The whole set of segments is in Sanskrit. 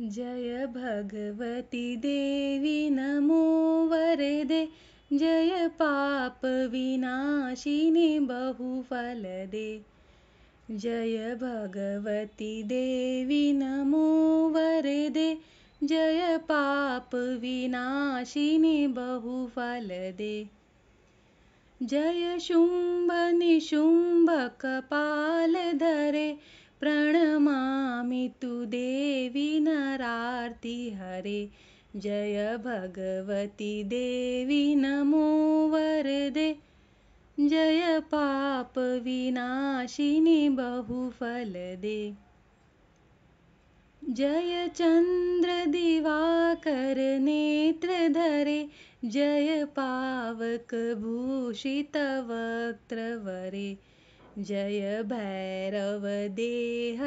जय भगवती देवी नमो वरदे जय पाप विनाशिनि बहुफलदे जय भगवती देवी नमो वरदे जय पाप विनाशिनि बहुफलदे जय शुम्भनिशुम्भकपालधरे प्रणमामि तु देवि नरार्ति हरे जय भगवति देवि नमो वरदे जय पाप पापविनाशिनि बहुफलदे जय दिवाकर नेत्रधरे जय पावक भूषित वरे जय भैरव देह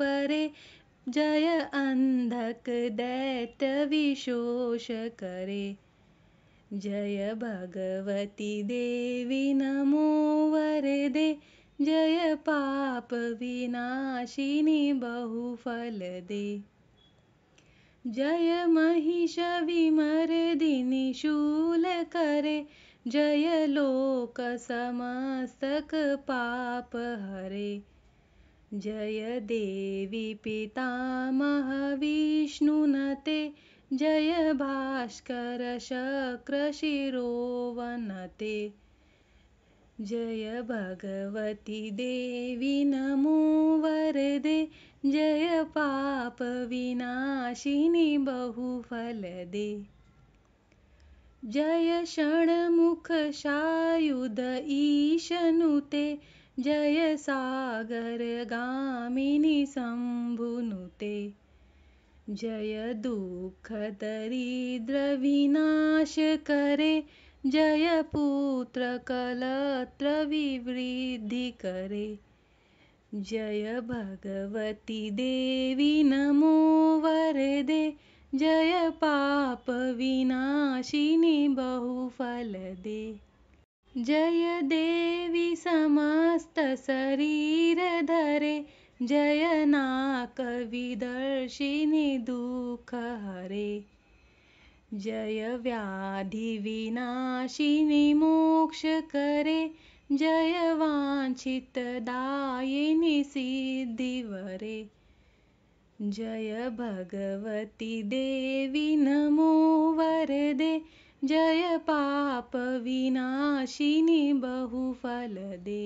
परे, जय अन्धक विशोष करे जय भगवती देवि नमो वर दे, जय बहुफल दे, जय महिष शूल करे, जय पाप हरे। जय देवी पितामह विष्णुनते। जय भास्करशकृशिरो वनते जय भगवति देवी न मो वर्दे जय पापविनाशिनि बहुफलदे जय षण्मुखशायुध ईशनुते जय सागरगामिनि शम्भुनुते जय दुःखदरिद्रविनाशकरे जय करे जय भगवती देवी नमो वरदे जय पाप पापविनाशिनि बहुफलदे जय देवी धरे। जय नाकविदर्शिनि दुःख हरे जय व्याधिविनाशिनि करे। जय वाञ्छितदायिनि सिद्धिवरे जय भगवति देवि नमो वरदे जय पाप पापविनाशिनि बहुफलदे